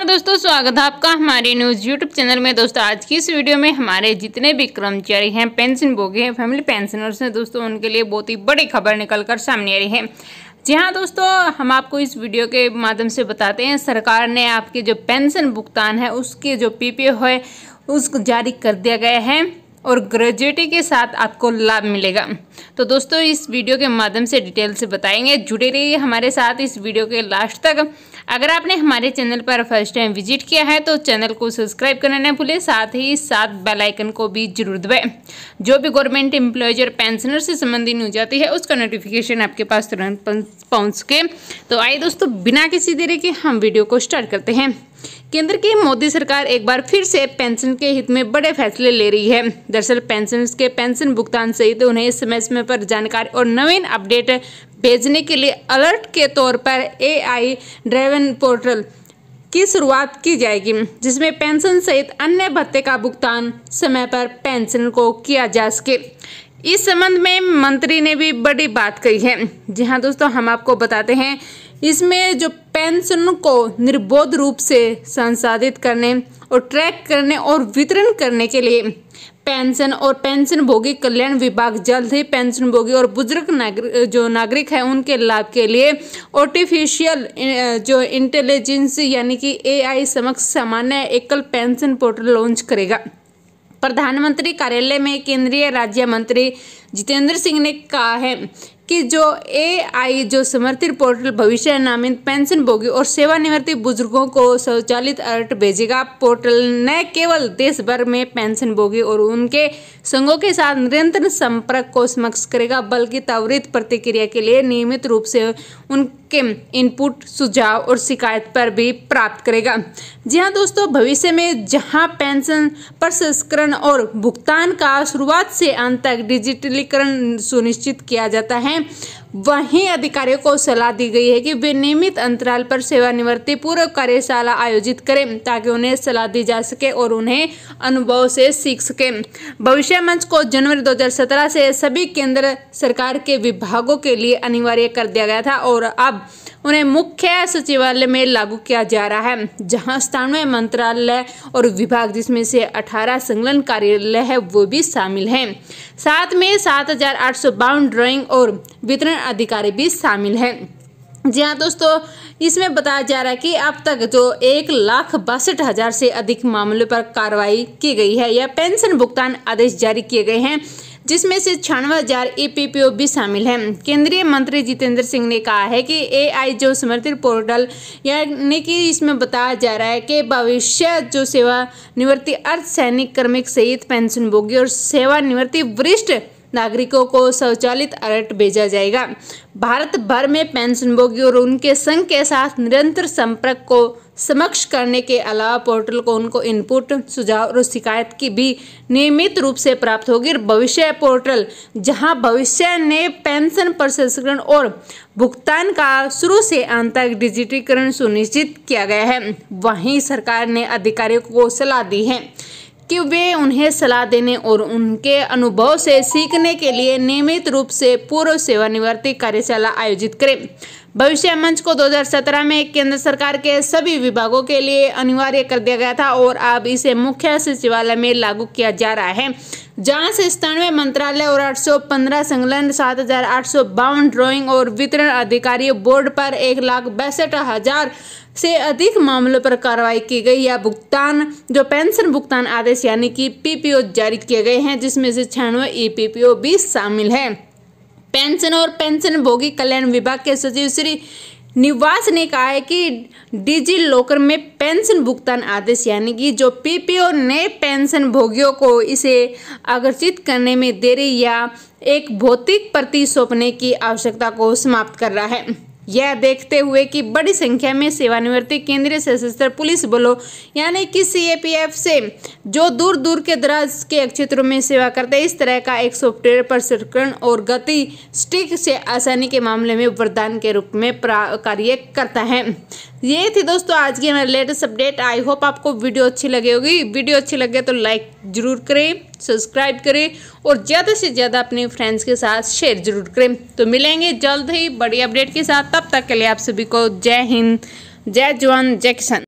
नमस्कार दोस्तों स्वागत है आपका हमारे न्यूज़ यूट्यूब चैनल में दोस्तों आज की इस वीडियो में हमारे जितने भी कर्मचारी हैं पेंशन भोगे हैं फैमिली पेंशनर्स हैं दोस्तों उनके लिए बहुत ही बड़ी खबर निकल कर सामने आ रही है जी हाँ दोस्तों हम आपको इस वीडियो के माध्यम से बताते हैं सरकार ने आपके जो पेंशन भुगतान है उसके जो पी है उसको जारी कर दिया गया है और ग्रेजुएटी के साथ आपको लाभ मिलेगा तो दोस्तों इस वीडियो के माध्यम से डिटेल से बताएंगे जुड़े रहिए हमारे साथ इस वीडियो के लास्ट तक अगर आपने हमारे चैनल पर फर्स्ट टाइम विजिट किया है तो चैनल को सब्सक्राइब करना ना भूलें साथ ही साथ बेल आइकन को भी जरूर दबाएं जो भी गवर्नमेंट एम्प्लॉयज और पेंशनर से संबंधित न्यूज आती है उसका नोटिफिकेशन आपके पास तुरंत पहुँच सके तो आइए दोस्तों बिना किसी देरी के हम वीडियो को स्टार्ट करते हैं केंद्र की मोदी सरकार एक बार फिर से पेंशन के हित में बड़े फैसले ले रही है दरअसल पेंशन के पेंशन भुगतान सहित उन्हें समय समय पर जानकारी और नवीन अपडेट भेजने के लिए अलर्ट के तौर पर एआई ड्राइवन पोर्टल की शुरुआत की जाएगी जिसमें पेंशन सहित अन्य भत्ते का भुगतान समय पर पेंशन को किया जा सके इस संबंध में मंत्री ने भी बड़ी बात कही है जी हाँ दोस्तों हम आपको बताते हैं इसमें जो पेंशन को निर्बोध रूप से संसाधित करने और ट्रैक करने और वितरण करने के लिए पेंशन और पेंशन भोगी कल्याण विभाग जल्द ही पेंशन भोगी और बुजुर्ग नागरिक जो नागरिक है उनके लाभ के लिए आर्टिफिशियल जो इंटेलिजेंस यानी कि एआई समक्ष सामान्य एकल पेंशन पोर्टल लॉन्च करेगा प्रधानमंत्री कार्यालय में केंद्रीय राज्य मंत्री जितेंद्र सिंह ने कहा है कि जो एआई जो समर्थित पोर्टल भविष्य नामित पेंशन भोगी और सेवानिवृत्ति बुजुर्गों को स्वचालित अलर्ट भेजेगा पोर्टल न केवल देश भर में पेंशन भोगी और उनके संघों के साथ निरंतर संपर्क को समक्ष करेगा बल्कि त्वरित प्रतिक्रिया के लिए नियमित रूप से उन के इनपुट सुझाव और शिकायत पर भी प्राप्त करेगा जी हाँ दोस्तों भविष्य में जहाँ पेंशन प्रसंस्करण और भुगतान का शुरुआत से अंत तक डिजिटलीकरण सुनिश्चित किया जाता है वहीं अधिकारियों को सलाह दी गई है कि वे नियमित अंतराल पर सेवानिवृत्ति पूर्व कार्यशाला आयोजित करें ताकि उन्हें सलाह दी जा सके और उन्हें अनुभव से सीख सके भविष्य मंच को जनवरी 2017 से सभी केंद्र सरकार के विभागों के लिए अनिवार्य कर दिया गया था और अब उन्हें मुख्य सचिवालय में लागू किया जा रहा है जहां स्थानीय मंत्रालय और विभाग जिसमें से 18 संलग्न कार्यालय है वो भी शामिल हैं साथ में सात हजार ड्राइंग और वितरण अधिकारी भी शामिल हैं जी हाँ दोस्तों इसमें बताया जा रहा है कि अब तक जो एक लाख बासठ हज़ार से अधिक मामलों पर कार्रवाई की गई है या पेंशन भुगतान आदेश जारी किए गए हैं जिसमें से छियानवे हजार ई e भी शामिल हैं केंद्रीय मंत्री जितेंद्र सिंह ने कहा है कि एआई जो समर्थित पोर्टल यानी कि इसमें बताया जा रहा है कि भविष्य जो सेवा निवृत्ति अर्ध सैनिक कर्मिक सहित पेंशन भोगी और सेवानिवृत्ति वरिष्ठ नागरिकों को स्वचालित अलर्ट भेजा जाएगा भारत भर में पेंशन भोगी और उनके संघ के साथ निरंतर संपर्क को समक्ष करने के अलावा पोर्टल को उनको इनपुट सुझाव और शिकायत की भी नियमित रूप से प्राप्त होगी और भविष्य पोर्टल जहां भविष्य ने पेंशन प्रसंस्करण और भुगतान का शुरू से अंत तक डिजिटीकरण सुनिश्चित किया गया है वहीं सरकार ने अधिकारियों को सलाह दी है कि वे उन्हें सलाह देने और उनके अनुभव से सीखने के लिए नियमित रूप से पूर्व सेवानिवृत्ति कार्यशाला आयोजित करें भविष्य मंच को 2017 में केंद्र सरकार के सभी विभागों के लिए अनिवार्य कर दिया गया था और अब इसे मुख्य सचिवालय में लागू किया जा रहा है जहाँ से स्तानवे मंत्रालय और 815 संलग्न सात हजार आठ सौ बावन ड्राइंग और वितरण अधिकारी बोर्ड पर एक लाख बैसठ हजार से अधिक मामलों पर कार्रवाई की गई या भुगतान जो पेंशन भुगतान आदेश यानी कि पीपीओ जारी किए गए हैं जिसमें से छियानवे ई पीपीओ भी शामिल है पेंशन और पेंशन भोगी कल्याण विभाग के सचिव श्री निवास ने कहा है कि डिजी लॉकर में पेंशन भुगतान आदेश यानी कि जो पीपीओ नए पेंशन भोगियों को इसे आकर्षित करने में देरी या एक भौतिक प्रति सौंपने की आवश्यकता को समाप्त कर रहा है यह देखते हुए कि बड़ी संख्या में सेवानिवृत्ति केंद्रीय सशस्त्र पुलिस बलों यानी कि सीएपीएफ से जो दूर दूर के दराज के क्षेत्रों में सेवा करते हैं इस तरह का एक सॉफ्टवेयर प्रशिक्षण और गति स्टिक से आसानी के मामले में वरदान के रूप में कार्य करता है ये थी दोस्तों आज की हमारी लेटेस्ट अपडेट आई होप आपको वीडियो अच्छी लगी होगी वीडियो अच्छी लगे तो लाइक ज़रूर करें सब्सक्राइब करें और ज़्यादा से ज़्यादा अपने फ्रेंड्स के साथ शेयर ज़रूर करें तो मिलेंगे जल्द ही बड़ी अपडेट के साथ तब तक के लिए आप सभी को जय हिंद जय जवान जय किसान